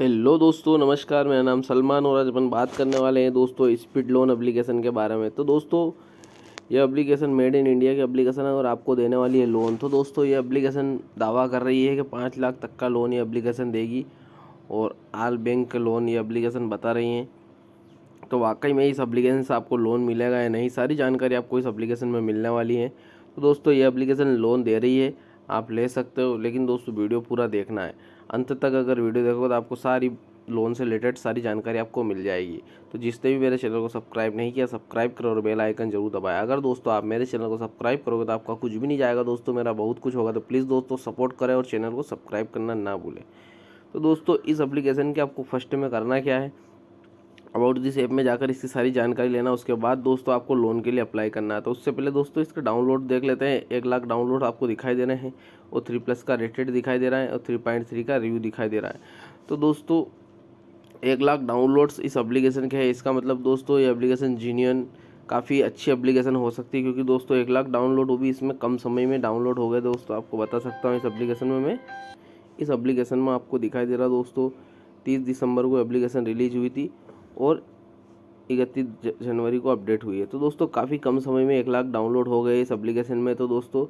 hello दोस्तों नमस्कार मेरा नाम सलमान और आज अपन बात करने वाले हैं दोस्तों स्पीड लोन एप्लीकेशन के बारे में तो दोस्तों यह एप्लीकेशन मेड इन इंडिया की एप्लीकेशन है और आपको देने वाली है लोन तो दोस्तों ये एप्लीकेशन दावा कर रही है कि पाँच लाख तक का लोन ये एप्लीकेशन देगी और आल बैंक का लोन ये एप्लीकेशन बता रही हैं तो वाकई में इस एप्लीकेशन से आपको लोन मिलेगा या नहीं सारी जानकारी आपको इस एप्लीकेशन में मिलने वाली है तो दोस्तों ये एप्लीकेशन लोन दे रही है आप ले सकते हो लेकिन दोस्तों वीडियो पूरा देखना है अंत तक अगर वीडियो देखोगे तो आपको सारी लोन से रिलेटेड सारी जानकारी आपको मिल जाएगी तो जिसने भी मेरे चैनल को सब्सक्राइब नहीं किया सब्सक्राइब करो और बेल आइकन जरूर दबाएं अगर दोस्तों आप मेरे चैनल को सब्सक्राइब करोगे तो आपका कुछ भी नहीं जाएगा दोस्तों मेरा बहुत कुछ होगा तो प्लीज़ दोस्तों सपोर्ट करें और चैनल को सब्सक्राइब करना ना भूलें तो दोस्तों इस अप्लीकेशन के आपको फर्स्ट में करना क्या है अबाउट दिस ऐप में जाकर इसकी सारी जानकारी लेना उसके बाद दोस्तों आपको लोन के लिए अप्लाई करना है तो उससे पहले दोस्तों इसका डाउनलोड देख लेते हैं एक लाख डाउनलोड आपको दिखाई दे रहे हैं और थ्री प्लस का रेटेड दिखाई दे रहा है और थ्री पॉइंट थ्री का रिव्यू दिखाई दे रहा है तो दोस्तों एक लाख डाउनलोड्स इस एप्लीकेशन के है इसका मतलब दोस्तों ये एप्लीकेशन जीनियन काफ़ी अच्छी एप्लीकेशन हो सकती है क्योंकि दोस्तों एक लाख डाउनलोड वो भी इसमें कम समय में डाउनलोड हो गए दोस्तों आपको बता सकता हूँ इस एप्लीकेशन में मैं इस एप्लीकेशन में आपको दिखाई दे रहा दोस्तों तीस दिसंबर को एप्लीकेशन रिलीज हुई थी और इकतीस जनवरी को अपडेट हुई है तो दोस्तों काफ़ी कम समय में एक लाख डाउनलोड हो गए इस एप्लीकेशन में तो दोस्तों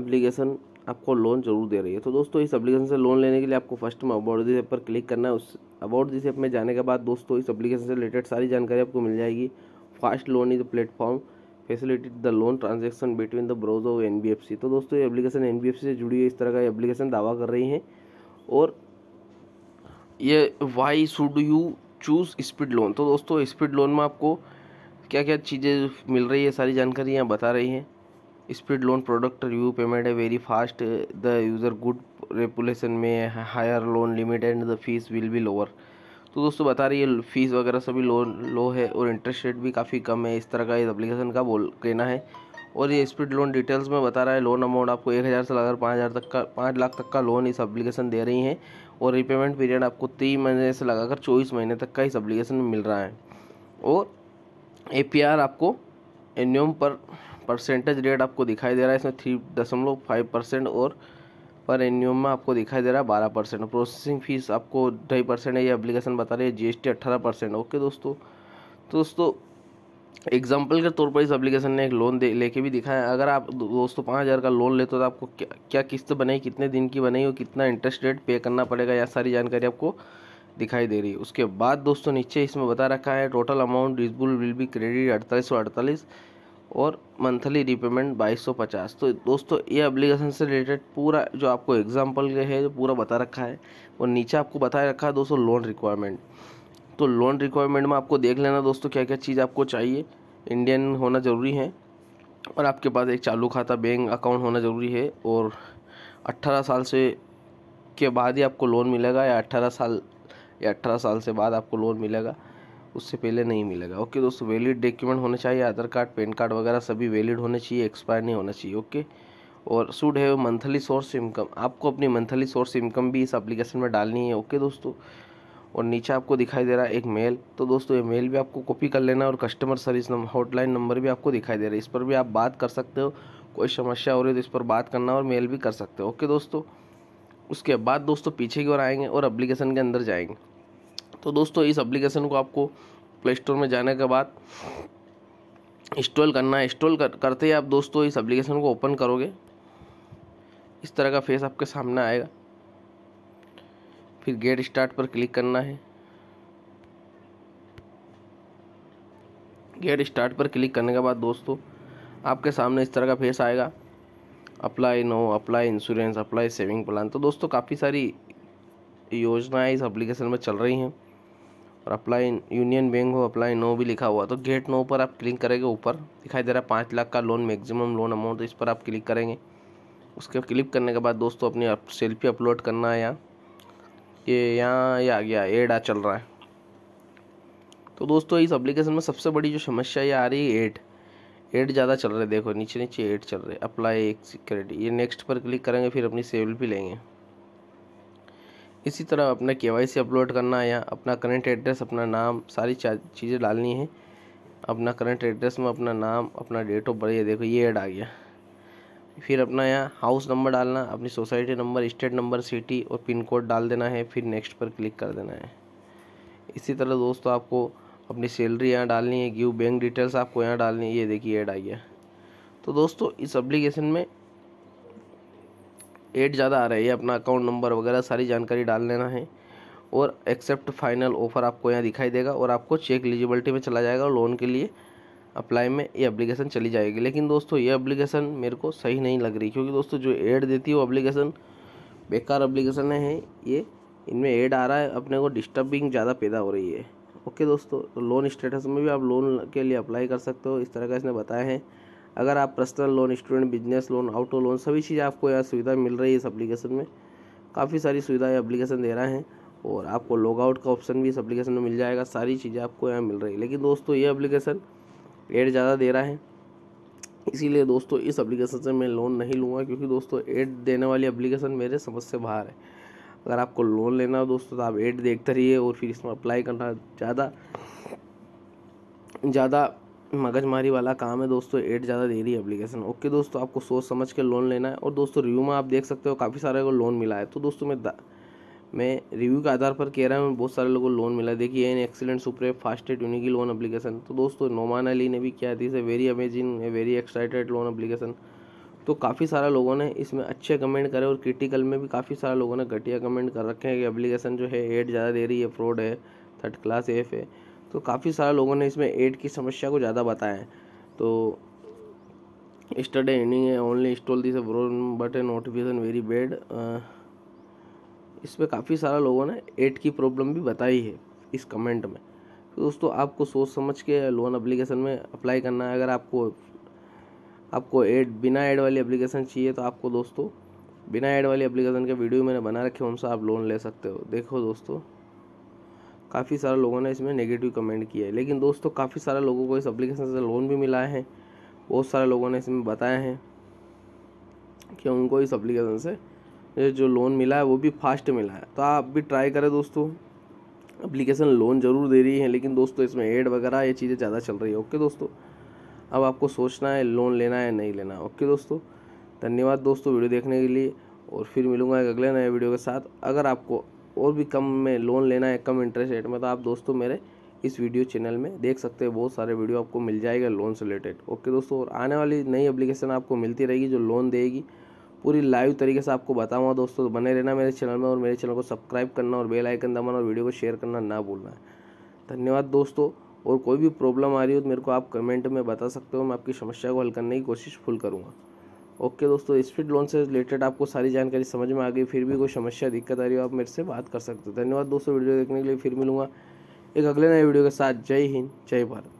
एप्लीकेशन आपको लोन जरूर दे रही है तो दोस्तों इस एप्लीकेशन से लोन लेने के लिए आपको फर्स्ट में अबाउट दिस ऐप पर क्लिक करना है उस अबाउट दिस ऐप में जाने के बाद दोस्तों इस एप्लीकेशन से रिलेटेड सारी जानकारी आपको मिल जाएगी fast loan is platform facilitated the loan transaction between the bros of an तो दोस्तों ये एप्लीकेशन एन से जुड़ी हुई इस तरह का एप्लीकेशन दावा कर रही है और ये why should you choose speed loan तो दोस्तों स्पीड लोन में आपको क्या क्या चीज़ें मिल रही है सारी जानकारी यहाँ बता रही हैं speed loan product review payment है very fast the user good reputation में higher loan limit and the fees will be lower तो दोस्तों बता रही है फ़ीस वगैरह सभी लो लो है और इंटरेस्ट रेट भी काफ़ी कम है इस तरह का इस एप्लीकेशन का बोल कहना है और ये स्पीड लोन डिटेल्स में बता रहा है लोन अमाउंट आपको एक हज़ार से लगाकर पाँच हज़ार तक का पाँच लाख तक का लोन इस एप्लीकेशन दे रही है और रिपेमेंट पीरियड आपको तीन महीने से लगाकर चौबीस महीने तक का इस अप्लीकेशन में मिल रहा है और ए आपको एन्यूम पर परसेंटेज रेट आपको दिखाई दे रहा है इसमें थ्री दशमलव फाइव परसेंट और पर एन्यूम में आपको दिखाई दे रहा है बारह परसेंट प्रोसेसिंग फ़ीस आपको ढाई परसेंट है ये अप्लीकेशन बता रही है जी एस टी अट्ठारह परसेंट ओके दोस्तों तो दोस्तों एग्जाम्पल के तौर पर इस एप्लीकेशन ने एक लोन दे लेके भी दिखाया है अगर आप दोस्तों पाँच हज़ार का लोन लेते हो तो आपको क्या क्या किस्त बनाई कितने दिन की बनाई और कितना इंटरेस्ट रेट पे करना पड़ेगा यह सारी जानकारी आपको दिखाई दे रही है उसके बाद दोस्तों नीचे इसमें बता रखा है total amount disbursal will be credit अड़तालीस सौ अड़तालीस और मंथली रिपेमेंट बाईस सौ पचास तो दोस्तों ये एप्लीकेशन से रिलेटेड पूरा जो आपको एग्जाम्पल है जो पूरा बता रखा है और नीचे आपको बता रखा है दोस्तों लोन रिक्वायरमेंट तो लोन रिक्वायरमेंट में आपको देख लेना दोस्तों क्या क्या चीज़ आपको चाहिए इंडियन होना ज़रूरी है और आपके पास एक चालू खाता बैंक अकाउंट होना ज़रूरी है और 18 साल से के बाद ही आपको लोन मिलेगा या 18 साल या अट्ठारह साल से बाद आपको लोन मिलेगा उससे पहले नहीं मिलेगा ओके दोस्तों वैलिड डॉक्यूमेंट होने चाहिए आधार कार्ड पैन कार्ड वगैरह सभी वैलिड होने चाहिए एक्सपायर नहीं होना चाहिए ओके और शुड है मंथली सोर्स इनकम आपको अपनी मंथली सोर्स इनकम भी इस एप्लीकेशन में डालनी है ओके दोस्तों और नीचे आपको दिखाई दे रहा है एक मेल तो दोस्तों ये मेल भी आपको कॉपी कर लेना और customer service number hotline number भी आपको दिखाई दे रहा है इस पर भी आप बात कर सकते हो कोई समस्या हो रही है तो इस पर बात करना और मेल भी कर सकते हो ओके दोस्तों उसके बाद दोस्तों पीछे की ओर आएंगे और अप्लीकेशन के अंदर जाएंगे तो दोस्तों इस अप्लीकेशन को आपको प्ले स्टोर में जाने के बाद इंस्टॉल करना है इंस्टॉल कर, करते ही आप दोस्तों इस एप्लीकेशन को ओपन करोगे इस तरह का फेस आपके सामने आएगा फिर गेट स्टार्ट पर क्लिक करना है गेट स्टार्ट पर क्लिक करने के बाद दोस्तों आपके सामने इस तरह का फेस आएगा apply now apply insurance apply saving plan तो दोस्तों काफ़ी सारी योजनाएं इस एप्लीकेशन में चल रही हैं और अप्लाई यूनियन बैंक हो अप्लाई नो भी लिखा हुआ तो गेट नो पर आप क्लिक करेंगे ऊपर दिखाई दे रहा है पाँच लाख का लोन मैक्सिमम लोन अमाउंट तो इस पर आप क्लिक करेंगे उसके क्लिक करने के बाद दोस्तों अपनी सेल्फी अपलोड करना है यहाँ ये यहाँ ये आ गया एड चल रहा है तो दोस्तों इस एप्लीकेशन में सबसे बड़ी जो समस्या ये आ रही है एड एड ज़्यादा चल रहे देखो नीचे नीचे एड चल रहे अप्लाई एक सिक्योरिटी ये नेक्स्ट पर क्लिक करेंगे फिर अपनी सेवल भी लेंगे इसी तरह अपना के वाई सी अपलोड करना है या अपना करंट एड्रेस अपना नाम सारी चीज़ें डालनी है अपना करंट एड्रेस में अपना नाम अपना डेट ऑफ बर्थ ये देखो ये एड आ गया फिर अपना यहाँ हाउस नंबर डालना अपनी society number state number city और पिन कोड डाल देना है फिर नेक्स्ट पर क्लिक कर देना है इसी तरह दोस्तों आपको अपनी सैलरी यहाँ डालनी है गिव बैंक डिटेल्स आपको यहाँ डालनी है ये देखिए ऐड आ गया तो दोस्तों इस एप्लीकेशन में एड ज़्यादा आ रहा है अपना अकाउंट नंबर वगैरह सारी जानकारी डाल लेना है और एक्सेप्ट फाइनल ऑफ़र आपको यहाँ दिखाई देगा और आपको चेक एलिजिबिलिटी में चला जाएगा लोन के लिए अप्लाई में ये एप्लीकेशन चली जाएगी लेकिन दोस्तों ये एप्लीकेशन मेरे को सही नहीं लग रही क्योंकि दोस्तों जो एड देती है वो एप्लीकेशन बेकार एप्लीकेशन है ये इनमें एड आ रहा है अपने को डिस्टर्बिंग ज़्यादा पैदा हो रही है ओके दोस्तों तो लोन स्टेटस में भी आप लोन के लिए अप्लाई कर सकते हो इस तरह का इसने बताया है अगर आप personal loan student business loan auto loan सभी चीज़ आपको यहाँ सुविधा मिल रही है इस अप्लीकेशन में काफ़ी सारी सुविधा ये अप्लीकेशन दे रहा है और आपको लॉग आउट का ऑप्शन भी इस अप्लीकेशन में मिल जाएगा सारी चीज़ें आपको यहाँ मिल रही है लेकिन दोस्तों ये अप्लीकेशन एड ज़्यादा दे रहा है इसीलिए दोस्तों इस एप्लीकेशन से मैं लोन नहीं लूँगा क्योंकि दोस्तों एड देने वाली एप्लीकेशन मेरे समझ से बाहर है अगर आपको लोन लेना हो दोस्तों तो आप एड देखते रहिए और फिर इसमें अप्लाई करना ज़्यादा ज़्यादा मगजमारी वाला काम है दोस्तों एड ज़्यादा दे रही है एप्लीकेशन ओके दोस्तों आपको सोच समझ के लोन लेना है और दोस्तों रिव्यू में आप देख सकते हो काफ़ी सारे को लोन मिला है तो दोस्तों मैं मैं रिव्यू के आधार पर कह रहा हूँ बहुत सारे लोगों को लोन मिला देखिए an excellent super fast and unique loan application तो दोस्तों नोमान अली ने भी किया this a very amazing very excited loan application तो काफ़ी सारा लोगों ने इसमें अच्छे कमेंट करे और क्रिटिकल में भी काफ़ी सारा लोगों ने घटिया कमेंट कर रखे हैं कि अप्लीकेशन जो है एड ज़्यादा दे रही है फ्रॉड है थर्ड क्लास एफ है तो काफ़ी सारा लोगों ने इसमें एड की समस्या को ज़्यादा बताया है तो स्टडे एंडिंग है only install this but a notification very bad इस पर काफ़ी सारा लोगों ने एट की प्रॉब्लम भी बताई है इस कमेंट में तो दोस्तों आपको सोच समझ के लोन अप्लीकेशन में अप्लाई करना है अगर आपको आपको एड बिना एड वाली एप्लीकेशन चाहिए तो आपको दोस्तों बिना एड वाली एप्लीकेशन के वीडियो मैंने बना रखे उनसे आप लोन ले सकते हो देखो दोस्तों काफ़ी सारे लोगों ने इसमें नेगेटिव कमेंट किया है लेकिन दोस्तों काफ़ी सारे लोगों को इस एप्लीकेशन से लोन भी मिला है बहुत सारे लोगों ने इसमें बताया है कि उनको इस अप्लीकेशन से जो लोन मिला है वो भी फास्ट मिला है तो आप भी ट्राई करें दोस्तों अप्लीकेशन लोन ज़रूर दे रही है लेकिन दोस्तों इसमें एड वगैरह ये चीज़ें ज़्यादा चल रही है ओके दोस्तों अब आपको सोचना है लोन लेना है नहीं लेना ओके दोस्तों धन्यवाद दोस्तों वीडियो देखने के लिए और फिर मिलूंगा एक अगले नए वीडियो के साथ अगर आपको और भी कम में लोन लेना है कम इंटरेस्ट रेट में तो आप दोस्तों मेरे इस वीडियो चैनल में देख सकते हैं बहुत सारे वीडियो आपको मिल जाएगा लोन से रिलेटेड ओके दोस्तों और आने वाली नई एप्लीकेशन आपको मिलती रहेगी जो लोन देगी पूरी लाइव तरीके से आपको बताऊँगा दोस्तों तो बने रहना मेरे चैनल में और मेरे चैनल को सब्सक्राइब करना और बेल आइकन दबाना और वीडियो को शेयर करना ना भूलना है धन्यवाद दोस्तों और कोई भी प्रॉब्लम आ रही हो तो मेरे को आप कमेंट में बता सकते हो मैं आपकी समस्या को हल करने की कोशिश फुल करूँगा ओके दोस्तों स्पीड लोन से रिलेटेड आपको सारी जानकारी समझ में आ गई फिर भी कोई समस्या दिक्कत आ रही हो आप मेरे से बात कर सकते हो धन्यवाद दोस्तों वीडियो देखने के लिए फिर मिलूँगा एक अगले नए वीडियो के साथ जय हिंद जय भारत